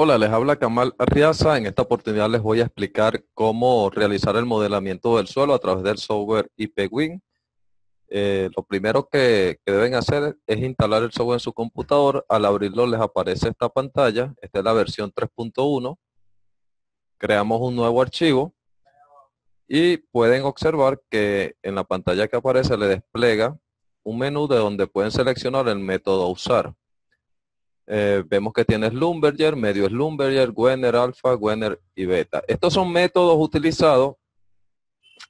Hola, les habla Kamal Riaza. En esta oportunidad les voy a explicar cómo realizar el modelamiento del suelo a través del software IPWin. Eh, lo primero que, que, deben hacer es instalar el software en su computador. Al abrirlo les aparece esta pantalla. Esta es la versión 3.1. Creamos un nuevo archivo y pueden observar que en la pantalla que aparece le despliega un menú de donde pueden seleccionar el método a usar. Eh, vemos que tiene Slumberger, medio Slumberger, Wenner alfa, Wenner y beta. Estos son métodos utilizados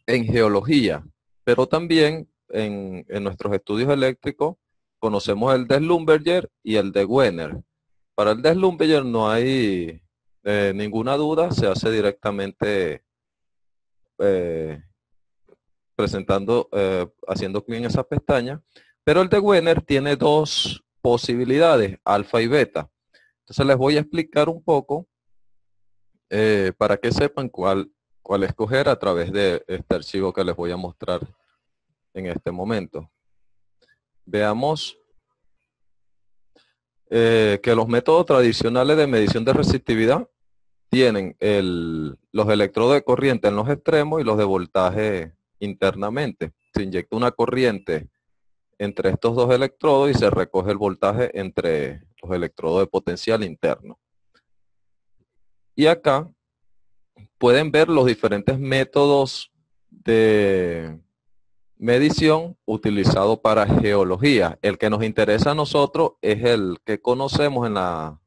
en geología, pero también en, nuestros estudios eléctricos conocemos el de Slumberger y el de Wenner. Para el de Slumberger no hay eh, ninguna duda, se hace directamente eh, presentando, haciendo clic en esa pestaña, pero el de Wenner tiene dos posibilidades, alfa y beta. Entonces les voy a explicar un poco eh, para que sepan cuál, cuál escoger a través de este archivo que les voy a mostrar en este momento. Veamos eh, que los métodos tradicionales de medición de resistividad tienen los electrodos de corriente en los extremos y los de voltaje internamente. Se inyecta una corriente entre estos dos electrodos y se recoge el voltaje entre los electrodos de potencial interno. Y acá pueden ver los diferentes métodos de medición utilizado para geología. El que nos interesa a nosotros es el que conocemos en, la,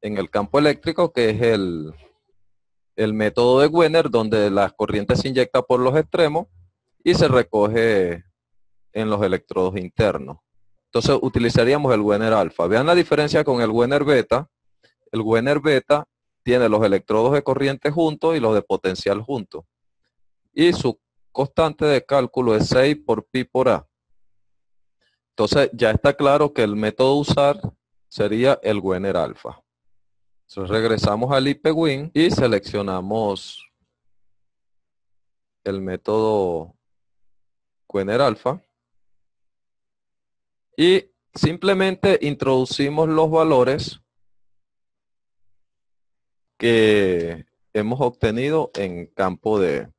en el campo eléctrico, que es el, el método de Wenner, donde las corrientes se inyecta por los extremos y se recoge en los electrodos internos. Entonces utilizaríamos el Wenner alfa. Vean la diferencia con el Wenner beta. El Wenner beta tiene los electrodos de corriente juntos y los de potencial juntos. Y su constante de cálculo es 6 por pi por A. Entonces ya está claro que el método a usar sería el Wenner alfa. Entonces regresamos al IPWin y seleccionamos el método Wenner alfa. Y simplemente introducimos los valores que hemos obtenido en campo de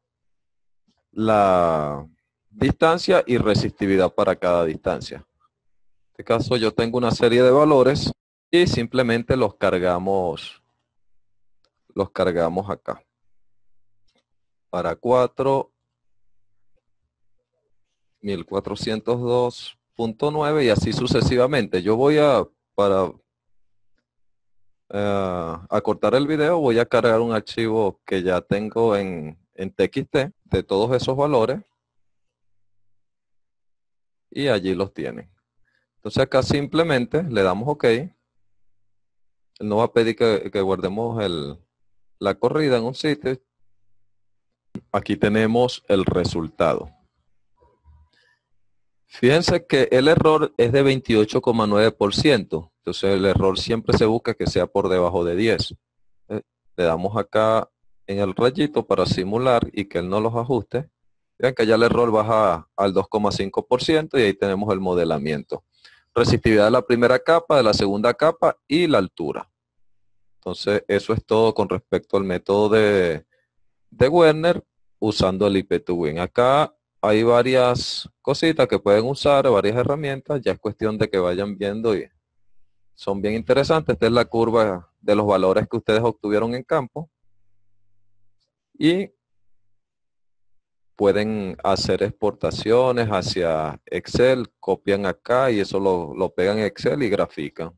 la distancia y resistividad para cada distancia. En este caso yo tengo una serie de valores y simplemente los cargamos los cargamos acá. Para 4 1402 punto 9 y así sucesivamente. Yo voy a, para eh, acortar el video, voy a cargar un archivo que ya tengo en, en TXT de todos esos valores y allí los tienen. Entonces acá simplemente le damos OK. nos va a pedir que, guardemos el, la corrida en un sitio. Aquí tenemos el resultado. Fíjense que el error es de 28,9%. Entonces el error siempre se busca que sea por debajo de 10. Eh, le damos acá en el rayito para simular y que él no los ajuste. Vean que ya el error baja al 2,5% y ahí tenemos el modelamiento. Resistividad de la primera capa, de la segunda capa y la altura. Entonces eso es todo con respecto al método de, de Werner usando el IP2Win. Acá hay varias cositas que pueden usar, varias herramientas, ya es cuestión de que vayan viendo y son bien interesantes. Esta es la curva de los valores que ustedes obtuvieron en campo y pueden hacer exportaciones hacia Excel, copian acá y eso lo, lo pegan en Excel y grafican.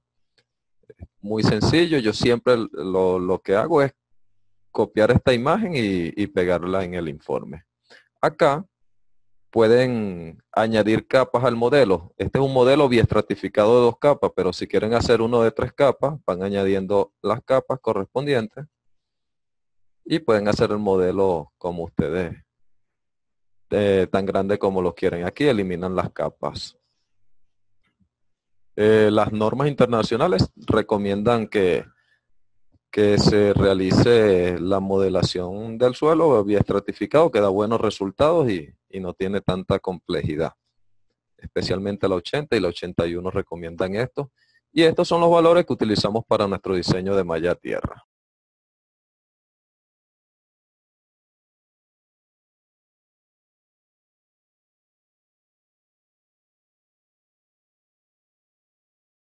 Muy sencillo, yo siempre lo, que hago es copiar esta imagen y, y pegarla en el informe. Acá pueden añadir capas al modelo. Este es un modelo biestratificado de dos capas, pero si quieren hacer uno de tres capas, van añadiendo las capas correspondientes y pueden hacer el modelo como ustedes, tan grande como lo quieren. Aquí eliminan las capas. Eh, las normas internacionales recomiendan que, que se realice la modelación del suelo biestratificado, que da buenos resultados y y no tiene tanta complejidad. Especialmente la 80 y la 81 recomiendan esto. Y estos son los valores que utilizamos para nuestro diseño de malla tierra.